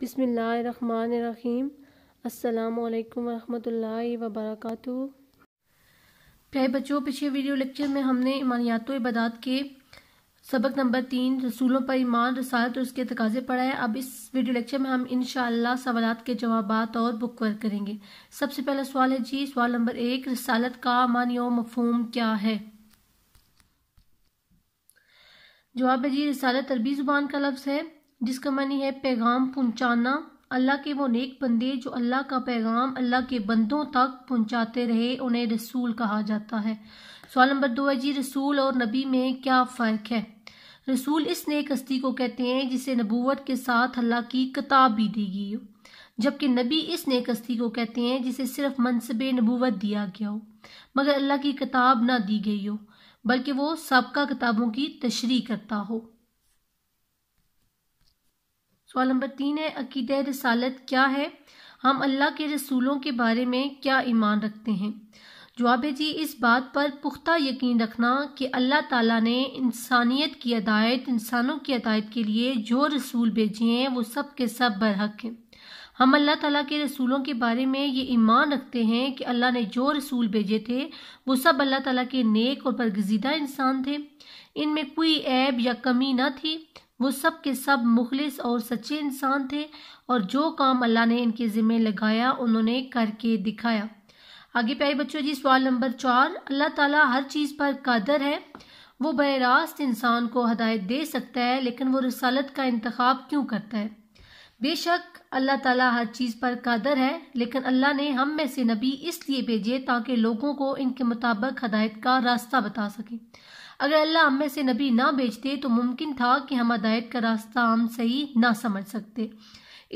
बिसमीम अल्लाम वरहमतुल्लाहि वबरकू प्यारे बच्चों पिछले वीडियो लेक्चर में हमने इमानियात इबादत के सबक नंबर तीन रसूलों पर ईमान रसालत और उसके तकाजे पढ़ा है अब इस वीडियो लेक्चर में हम इन सवाल के जवाब और बुक वर्क करेंगे सबसे पहला सवाल है जी सवाल नंबर एक रसालत का मानी मफहम क्या है जवाब है जी रसालत अरबी ज़ुबान का लफ्ज़ है जिसका मानी है पैगाम पहुंचाना अल्लाह के वो नेक बंदे जो अल्लाह का पैगाम अल्लाह के बंदों तक पहुंचाते रहे उन्हें रसूल कहा जाता है सवाल नंबर दो है जी रसूल और नबी में क्या फ़र्क है रसूल इस नेक हस्ती को कहते हैं जिसे नबूवत के साथ अल्लाह की किताब भी दी गई हो जबकि नबी इस नेक हस्ती को कहते हैं जिसे सिर्फ मनसब नबूवत दिया गया हो मगर अल्लाह की किताब ना दी गई हो बल्कि वो सबका किताबों की तशरी करता हो सवाल नंबर तीन है अकीद रसालत क्या है हम अल्लाह के रसूलों के बारे में क्या ईमान रखते हैं जवाब है जी इस बात पर पुख्ता यकीन रखना कि अल्लाह ताला ने इंसानियत की अदायत इंसानों की अदायत के लिए जो रसूल भेजे हैं वो सब के सब बरहक हैं हम अल्लाह ताला के रसूलों के बारे में ये ईमान रखते हैं कि अल्लाह ने जो रसूल भेजे थे वो सब अल्लाह ताला के नेक और परगजीदा इंसान थे इनमें कोई ऐब या कमी ना थी वो सब के सब मुखलिस और सच्चे इंसान थे और जो काम अल्लाह ने इनके ज़िम्मे लगाया उन्होंने करके दिखाया आगे प्यारे बच्चों जी सवाल नंबर चार अल्लाह ताला हर चीज़ पर कादर है वो बर रास्त इंसान को हदायत दे सकता है लेकिन वो रसालत का इंतखब क्यों करता है बेशक अल्लाह ताला हर चीज़ पर कादर है लेकिन अल्लाह ने हम में से नबी इसलिए भेजे ताकि लोगों को इनके मुताबिक हदायत का रास्ता बता सकें अगर अल्लाह हम में से नबी ना भेजते तो मुमकिन था कि हम हदायत का रास्ता हम सही ना समझ सकते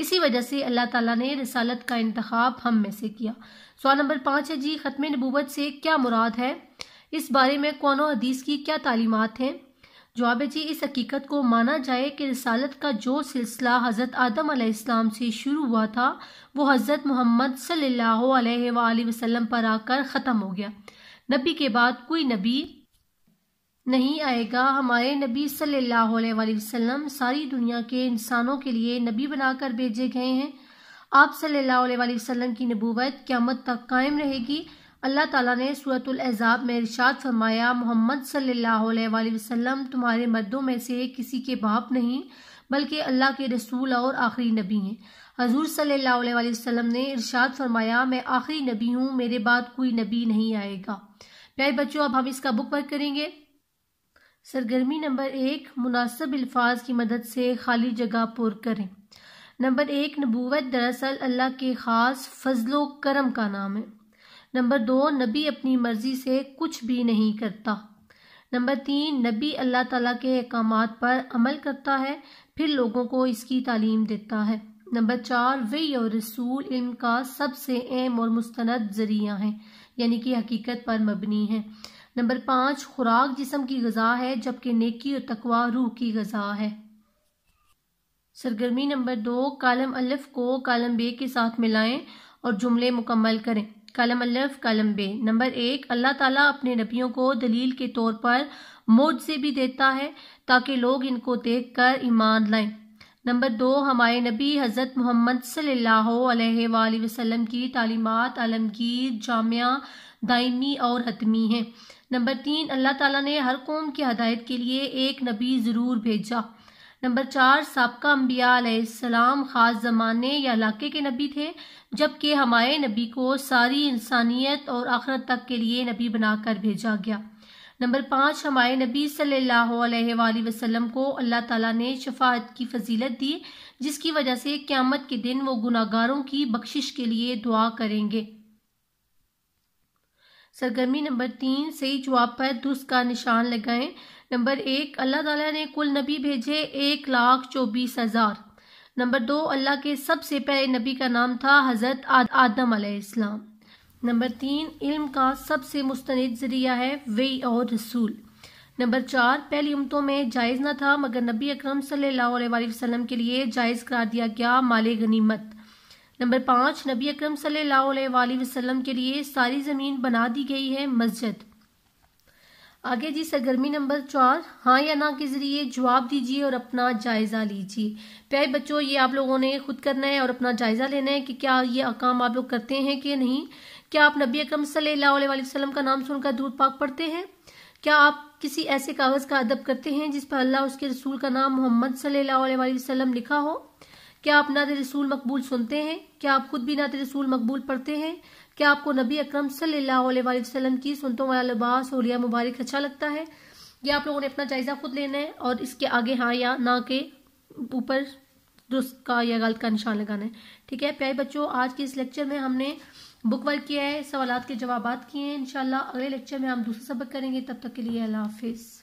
इसी वजह से अल्लाह ताला ने रसालत का इंतखाब हम में से किया सवाल नंबर पाँच है जी ख़त्म नबूबत से क्या मुराद है इस बारे में कौन हदीस की क्या तालीमत हैं जवाब है जी इस हकीकत को माना जाए कि रसालत का जो सिलसिला हज़रत आदम आलाम से शुरू हुआ था वो हज़रत मोहम्मद सल्लल्लाहु अलैहि वसल्लम पर आकर ख़त्म हो गया नबी के बाद कोई नबी नहीं आएगा हमारे नबी सल्लल्लाहु अलैहि वसल्लम सारी दुनिया के इंसानों के लिए नबी बनाकर भेजे गए हैं आप सल्लल्लाहु अलैहि वसल्लम की नबूवत क़्यामत तक कायम रहेगी अल्लाह ताला ने सूरतुल एजाब में इरशाद फरमाया मोहम्मद सल्लल्लाहु अलैहि वसल्लम तुम्हारे मर्दों में से किसी के बाप नहीं बल्कि अल्लाह के रसूल और आखिरी नबी हैं हजूर सल्लल्लाहु अलैहि वसल्लम ने इरशाद फरमाया मैं आखिरी नबी हूँ मेरे बाद कोई नबी नहीं आएगा प्यारे बच्चों अब हम इसका बुक वर्क करेंगे सरगर्मी नंबर एक मुनासब अल्फाज की मदद से खाली जगह पुर करें नंबर एक नबूवत दरअसल अल्लाह के ख़ास फजलो करम का नाम है नंबर दो नबी अपनी मर्ज़ी से कुछ भी नहीं करता नंबर तीन नबी अल्लाह ताला के अहकाम पर अमल करता है फिर लोगों को इसकी तालीम देता है नंबर चार वे और रसूल इल्म का सबसे अहम और मुस्तंद ज़रिया है यानी कि हकीकत पर मबनी है नंबर पाँच खुराक जिसम की गजा है जबकि नेकी और तकवा रूह की गजा है सरगर्मी नंबर दो कालम अलफ को कालम बे के साथ मिलाएं और जुमले मुकम्मल करें कालम अलफ कालम बे नंबर एक अल्लाह ताला अपने नबियों को दलील के तौर पर मोज से भी देता है ताकि लोग इनको देख कर ईमान लाएं नंबर दो हमारे नबी हज़रत मोहम्मद सल्लल्लाहु अलैहि वसल्लम की तालीमत आलमगीर जामिया दायमी और हतमी हैं नंबर तीन अल्लाह ताला ने हर कौम की हदायत के लिए एक नबी ज़रूर भेजा नंबर चार सबका अम्बिया ख़ास ज़माने या इलाके के नबी थे जबकि हमारे नबी को सारी इंसानियत और आखरत तक के लिए नबी बनाकर भेजा गया नंबर पाँच हमारे नबी सल्लल्लाहु अलैहि वसल्लम को अल्लाह ताला ने शफात की फजीलत दी जिसकी वजह से क़्यामत के दिन वो गुनागारों की बख्शिश के लिए दुआ करेंगे सरगर्मी नंबर तीन सही जवाब पर दुस का निशान लगाएं नंबर एक अल्लाह ताला ने कुल नबी भेजे एक लाख चौबीस हज़ार नंबर दो अल्लाह के सबसे पहले नबी का नाम था हज़रत आदम आसमाम नंबर तीन इल्म का सबसे मुस्तनद ज़रिया है वे और रसूल नंबर चार पहली उमतों में जायज़ ना था मगर नबी अकरम सल्लल्लाहु अलैहि वसल्लम के लिए जायज़ करार दिया गया माले गनीमत नंबर पाँच नबी अक्रम वसल्लम के लिए सारी ज़मीन बना दी गई है मस्जिद आगे जी सरगर्मी नंबर चार हाँ या ना के ज़रिए जवाब दीजिए और अपना जायज़ा लीजिए प्यारे बच्चों ये आप लोगों ने खुद करना है और अपना जायज़ा लेना है कि क्या ये काम आप लोग करते हैं कि नहीं क्या आप नबी अक्रम वसल्लम का नाम सुनकर दूध पाक पढ़ते हैं क्या आप किसी ऐसे कागज़ का अदब करते हैं जिस पर अल्लाह उसके रसूल का नाम मोहम्मद सल्लल्लाहु अलैहि लिखा हो क्या आप नात रसूल मकबूल सुनते हैं क्या आप खुद भी नात रसूल मकबूल पढ़ते हैं क्या आपको नबी अक्रम सल्लाम की सुनतों वाला लिबास होलिया मुबारक अच्छा लगता है ये आप लोगों ने अपना जायज़ा खुद लेना है और इसके आगे हाँ या ना के ऊपर दुरुस्त का या गलत का निशान लगाना है ठीक है प्यारे बच्चों आज के इस लेक्चर में हमने बुक वर्क किया है सवाल के जवाब किए हैं इनशाला अगले लेक्चर में हम दूसरा सबक करेंगे तब तक के लिए अल्लाह हाफिज़